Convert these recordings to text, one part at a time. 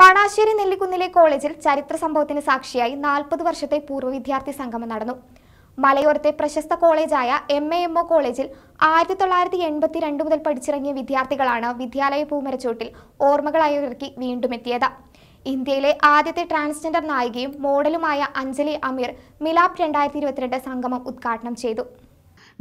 മണാശ്ശേരി നെല്ലിക്കുന്നിലെ കോളേജിൽ ചരിത്ര സംഭവത്തിന് സാക്ഷിയായി നാൽപ്പത് വർഷത്തെ പൂർവ്വ വിദ്യാർത്ഥി സംഗമം നടന്നു മലയോരത്തെ പ്രശസ്ത കോളേജായ എം എ എം ഒ കോളേജിൽ ആയിരത്തി തൊള്ളായിരത്തി എൺപത്തി രണ്ട് മുതൽ പഠിച്ചിറങ്ങിയ വിദ്യാർത്ഥികളാണ് വിദ്യാലയ പൂമരച്ചോട്ടിൽ ഓർമ്മകളായി ഇറക്കി വീണ്ടും എത്തിയത് ഇന്ത്യയിലെ ആദ്യത്തെ ട്രാൻസ്ജെൻഡർ നായികയും മോഡലുമായ അഞ്ജലി അമീർ മിലാപ് രണ്ടായിരത്തി ഇരുപത്തിരണ്ട് സംഗമം ഉദ്ഘാടനം ചെയ്തു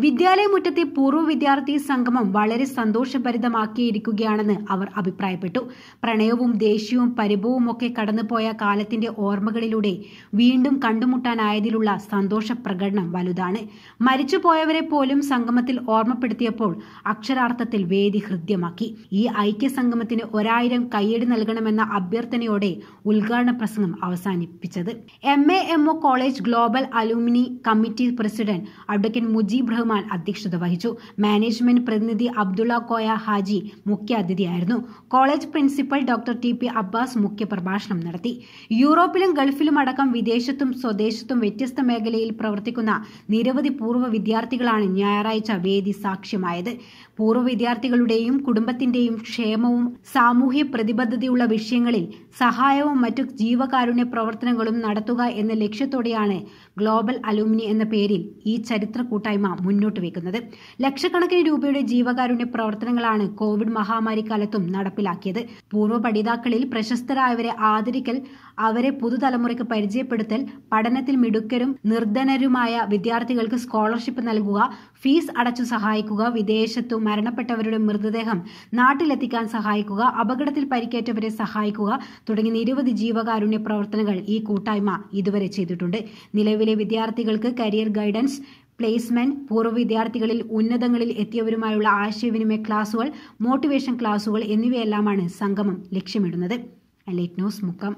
വിദ്യാലയ മുറ്റത്തെ പൂർവ്വ വിദ്യാർത്ഥി സംഗമം വളരെ സന്തോഷഭരിതമാക്കിയിരിക്കുകയാണെന്ന് അവർ അഭിപ്രായപ്പെട്ടു പ്രണയവും ദേഷ്യവും പരിഭവവും ഒക്കെ കടന്നുപോയ കാലത്തിന്റെ ഓർമ്മകളിലൂടെ വീണ്ടും കണ്ടുമുട്ടാനായതിലുള്ള സന്തോഷ പ്രകടനം വലുതാണ് മരിച്ചുപോയവരെ പോലും സംഗമത്തിൽ ഓർമ്മപ്പെടുത്തിയപ്പോൾ അക്ഷരാർത്ഥത്തിൽ വേദി ഹൃദ്യമാക്കി ഈ ഐക്യ സംഗമത്തിന് ഒരായിരം കയ്യടി നൽകണമെന്ന അഭ്യർത്ഥനയോടെ ഉദ്ഘാടന പ്രസംഗം അവസാനിപ്പിച്ചത് M A M O college global alumni committee president advocate Mujeeb Rahman അധ്യക്ഷത വഹിച്ചു മാനേജ്മെന്റ് പ്രതിനിധി അബ്ദുള്ള കോയ ഹാജി മുഖ്യാതിഥിയായിരുന്നു college principal doctor T P Abbas മുഖ്യപ്രഭാഷണം നടത്തി യൂറോപ്പിലും ഗൾഫിലും അടക്കം വിദേശത്തും സ്വദേശത്തും വ്യത്യസ്ത മേഖലയിൽ പ്രവർത്തിക്കുന്ന നിരവധി പൂർവ്വ വിദ്യാർത്ഥികളാണ് ഞായറാഴ്ച വേദി സാക്ഷ്യമായത് പൂർവ്വ വിദ്യാർത്ഥികളുടെയും കുടുംബത്തിന്റെയും ക്ഷേമവും സാമൂഹ്യ പ്രതിബദ്ധതയുള്ള വിഷയങ്ങളിൽ സഹായവും മറ്റു ജീവകാരുണ്യ പ്രവർത്തനങ്ങളും നടത്തുക എന്ന ലക്ഷ്യത്തോടെയാണ് ഗ്ലോബൽ അലൂമിനി എന്ന പേരിൽ ഈ ചരിത്ര കൂട്ടായ്മ മുന്നോട്ട് വെക്കുന്നത് ലക്ഷക്കണക്കിന് രൂപയുടെ ജീവകാരുണ്യ പ്രവർത്തനങ്ങളാണ് കോവിഡ് മഹാമാരി കാലത്തും നടപ്പിലാക്കിയത് പൂർവ്വ പഠിതാക്കളിൽ പ്രശസ്തരായവരെ ആദരിക്കൽ അവരെ പുതുതലമുറയ്ക്ക് പരിചയപ്പെടുത്തൽ പഠനത്തിൽ മിടുക്കരും നിർധനരുമായ വിദ്യാർത്ഥികൾക്ക് സ്കോളർഷിപ്പ് നൽകുക ഫീസ് അടച്ചു സഹായിക്കുക വിദേശത്തു മരണപ്പെട്ടവരുടെ മൃതദേഹം നാട്ടിലെത്തിക്കാൻ സഹായിക്കുക അപകടത്തിൽ പരിക്കേറ്റവരെ സഹായിക്കുക തുടങ്ങി നിരവധി ജീവകാരുണ്യ പ്രവർത്തനങ്ങൾ ഈ കൂട്ടായ്മ ഇതുവരെ ചെയ്തിട്ടുണ്ട് നിലവിലെ വിദ്യാർത്ഥികൾക്ക് കരിയർ ഗൈഡൻസ് പ്ലേസ്മെന്റ് പൂർവ്വ വിദ്യാർത്ഥികളിൽ ഉന്നതങ്ങളിൽ എത്തിയവരുമായുള്ള ആശയവിനിമയ ക്ലാസുകൾ മോട്ടിവേഷൻ ക്ലാസുകൾ എന്നിവയെല്ലാമാണ് സംഗമം ലക്ഷ്യമിടുന്നത് ലൈറ്റ് ന്യൂസ് മുക്കം